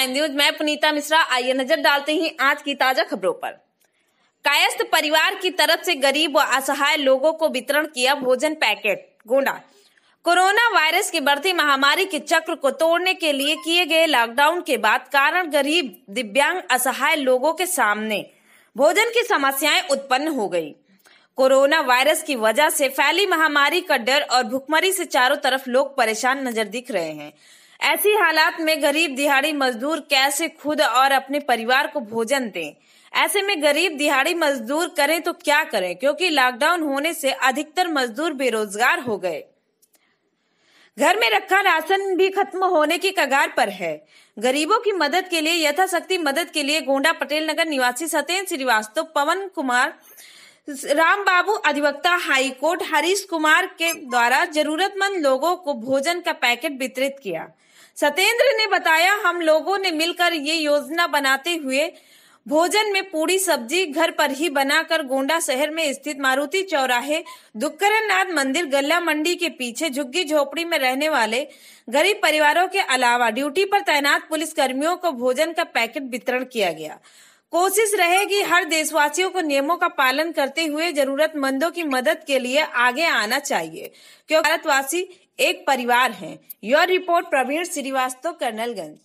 prime news मैं पुनीता मिश्रा आइए नजर डालते हैं आज की ताजा खबरों पर कायस्थ परिवार की तरफ से गरीब व असहाय लोगों को वितरण किया भोजन पैकेट गोंडा कोरोना वायरस की बढ़ती महामारी के चक्र को तोड़ने के लिए किए गए लॉकडाउन के बाद कारण गरीब दिव्यांग असहाय लोगों के सामने भोजन की समस्याएं उत्पन्न हो गई कोरोना वायरस की वजह से फैली महामारी का डर और भुखमरी से चारों तरफ लोग परेशान नजर दिख रहे हैं ऐसी हालात में गरीब दिहाड़ी मजदूर कैसे खुद और अपने परिवार को भोजन दें ऐसे में गरीब दिहाड़ी मजदूर करें तो क्या करें क्योंकि लॉकडाउन होने से अधिकतर मजदूर बेरोजगार हो गए घर में रखा राशन भी खत्म होने की कगार पर है गरीबों की मदद के लिए यथाशक्ति मदद के लिए गोंडा पटेल नगर निवासी सत्यन श्रीवास्तव पवन कुमार राम बाबू अधिवक्ता कोर्ट हरीश कुमार के द्वारा जरूरतमंद लोगों को भोजन का पैकेट वितरित किया सत्येंद्र ने बताया हम लोगों ने मिलकर ये योजना बनाते हुए भोजन में पूरी सब्जी घर पर ही बनाकर गोंडा शहर में स्थित मारुति चौराहे दुक्करन नाथ मंदिर गल्ला मंडी के पीछे झुग्गी झोपड़ी में रहने वाले गरीब परिवारों के अलावा ड्यूटी पर तैनात पुलिस कर्मियों को भोजन का पैकेट वितरण किया गया कोशिश रहेगी हर देशवासियों को नियमों का पालन करते हुए जरूरतमंदों की मदद के लिए आगे आना चाहिए क्योंकि भारतवासी एक परिवार है योर रिपोर्ट प्रवीण श्रीवास्तव कर्नलगंज